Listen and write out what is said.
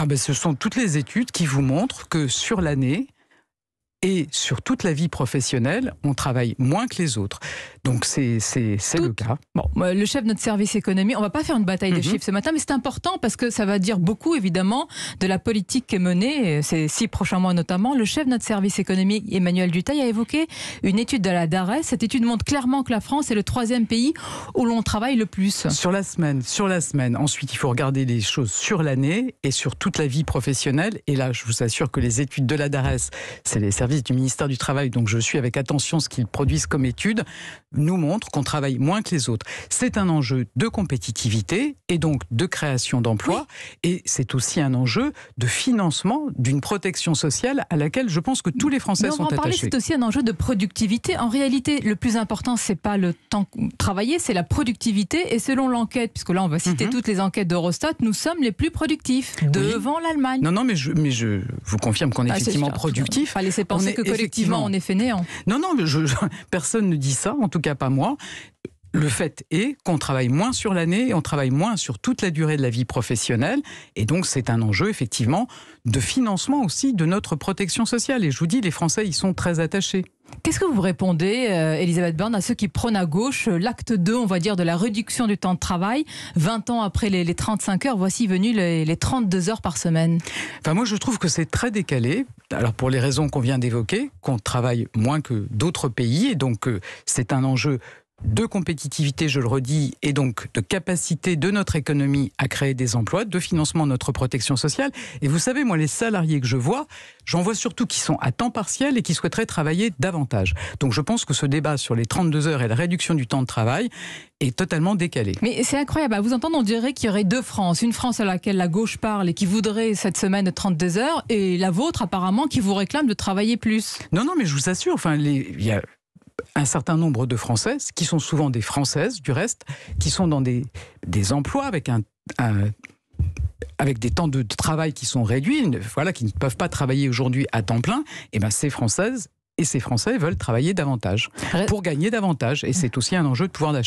ah ben, Ce sont toutes les études qui vous montrent que sur l'année, et sur toute la vie professionnelle, on travaille moins que les autres. Donc c'est le cas. Bon, bah, le chef de notre service économie, on va pas faire une bataille de mhm. chiffres ce matin, mais c'est important parce que ça va dire beaucoup évidemment de la politique qui est menée euh, ces six prochains mois notamment. Le chef de notre service économique, Emmanuel Dutail, a évoqué une étude de la DARES. Cette étude montre clairement que la France est le troisième pays où l'on travaille le plus. Sur la semaine, sur la semaine. Ensuite, il faut regarder les choses sur l'année et sur toute la vie professionnelle. Et là, je vous assure que les études de la DARES, c'est les services du ministère du Travail, donc je suis avec attention ce qu'ils produisent comme études, nous montrent qu'on travaille moins que les autres. C'est un enjeu de compétitivité et donc de création d'emplois, et c'est aussi un enjeu de financement d'une protection sociale à laquelle je pense que tous les Français Mais on en attachés. C'est aussi un enjeu de productivité. En réalité, le plus important, c'est pas le temps travaillé, c'est la productivité. Et selon l'enquête, puisque là on va citer mhm. toutes les enquêtes d'Eurostat, nous sommes les plus productifs devant l'Allemagne. Non, non, mais je, mais je vous confirme qu'on est ah, effectivement productif. Pas laisser on sait que collectivement on est néant. Non, non, personne ne dit ça, en tout cas pas moi. Le fait est qu'on travaille moins sur l'année et on travaille moins sur toute la durée de la vie professionnelle. Et donc, c'est un enjeu, effectivement, de financement aussi de notre protection sociale. Et je vous dis, les Français y sont très attachés. Qu'est-ce que vous répondez, euh, Elisabeth Borne, à ceux qui prônent à gauche euh, l'acte 2, on va dire, de la réduction du temps de travail 20 ans après les, 35 heures, voici venus les, 32 heures par semaine enfin, Moi, je trouve que c'est très décalé. Alors, pour les raisons qu'on vient d'évoquer, qu'on travaille moins que d'autres pays, et donc euh, c'est un enjeu de compétitivité, je le redis, et donc de capacité de notre économie à créer des emplois, de financement de notre protection sociale. Et vous savez, moi, les salariés que je vois, j'en vois surtout qui sont à temps partiel et qui souhaiteraient travailler davantage. Donc je pense que ce débat sur les 32 heures et la réduction du temps de travail est totalement décalé. Mais c'est incroyable. À vous entendre, on dirait qu'il y aurait deux France. Une France à laquelle la gauche parle et qui voudrait cette semaine 32 heures, et la vôtre, apparemment, qui vous réclame de travailler plus. Non, non, mais je vous assure, enfin, il y a un certain nombre de Françaises, qui sont souvent des Françaises du reste, qui sont dans des, des emplois avec un, avec des temps de travail qui sont réduits, voilà, qui ne peuvent pas travailler aujourd'hui à temps plein, et eh ben ces Françaises et ces Français veulent travailler davantage pour gagner davantage. Et c'est aussi un enjeu de pouvoir d'achat.